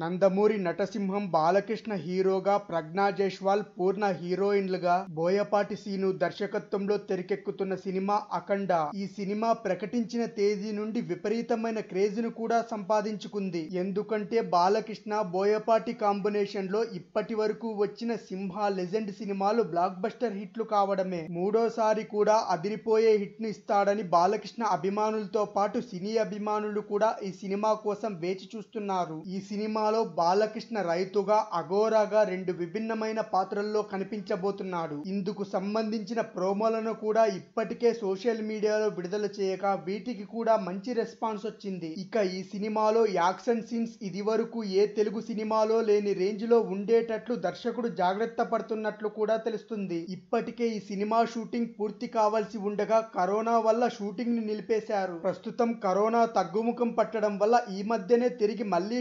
నందమూరి నటసింహం బాలకృష్ణ హీరోగా ప్రజ్ఞా జైష్వాల్ పూర్ణ హీరోయిన్లుగా బోయపాటి సీను దర్శకత్వంలో తెరకెక్కుతున్న సినిమా అఖండ ఈ సినిమా ప్రకటించిన తేదీ నుండి విపరీతమైన క్రేజ్ను కూడా సంపాదించుకుంది ఎందుకంటే బాలకృష్ణ బోయపాటి కాంబినేషన్లో ఇప్పటి వరకు వచ్చిన సింహ లెజెండ్ సినిమాలు బ్లాక్ బస్టర్ హిట్లు కావడమే మూడోసారి కూడా అదిరిపోయే హిట్ను ఇస్తాడని బాలకృష్ణ అభిమానులతో పాటు సినీ అభిమానులు కూడా ఈ సినిమా కోసం వేచి చూస్తున్నారు ఈ సినిమా సినిమాలో బాలకృష్ణ రైతుగా అఘోరాగా రెండు విభిన్నమైన పాత్రల్లో కనిపించబోతున్నాడు ఇందుకు సంబంధించిన ప్రోమోలను కూడా ఇప్పటికే సోషల్ మీడియాలో విడుదల చేయక వీటికి కూడా మంచి రెస్పాన్స్ వచ్చింది ఇక ఈ సినిమాలో యాక్షన్ సీన్స్ ఇదివరకు ఏ తెలుగు సినిమాలో లేని రేంజ్ లో ఉండేటట్లు దర్శకుడు జాగ్రత్త పడుతున్నట్లు కూడా తెలుస్తుంది ఇప్పటికే ఈ సినిమా షూటింగ్ పూర్తి కావాల్సి ఉండగా కరోనా వల్ల షూటింగ్ ని నిలిపేశారు ప్రస్తుతం కరోనా తగ్గుముఖం పట్టడం వల్ల ఈ మధ్యనే తిరిగి మళ్లీ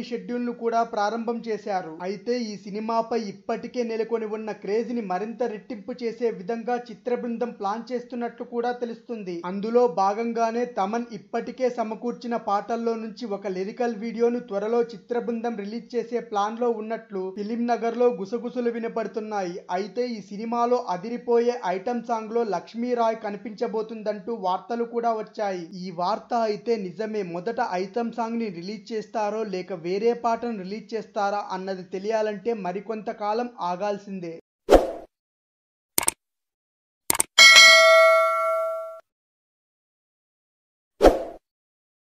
ను కూడా కూడా ప్రారంభం చేశారు అయితే ఈ సినిమాపై ఇప్పటికే నెలకొని ఉన్న క్రేజ్ ని మరింత రెట్టింపు చేసే విధంగా చిత్ర బృందం ప్లాన్ చేస్తున్నట్లు కూడా తెలుస్తుంది అందులో భాగంగానే తమన్ ఇప్పటికే సమకూర్చిన పాటల్లో నుంచి ఒక లిరికల్ వీడియోను త్వరలో చిత్ర బృందం రిలీజ్ చేసే ప్లాన్ లో ఉన్నట్లు ఫిలిం నగర్ లో గుసగుసలు వినపడుతున్నాయి అయితే ఈ సినిమాలో అదిరిపోయే ఐటమ్ సాంగ్ లో లక్ష్మీ రాయ్ కనిపించబోతుందంటూ వార్తలు కూడా వచ్చాయి ఈ వార్త అయితే నిజమే మొదట ఐటమ్ సాంగ్ ని రిలీజ్ చేస్తారో లేక వేరే పాటను రిలీజ్ చేస్తారా అన్నది తెలియాలంటే మరికొంత కాలం ఆగాల్సిందే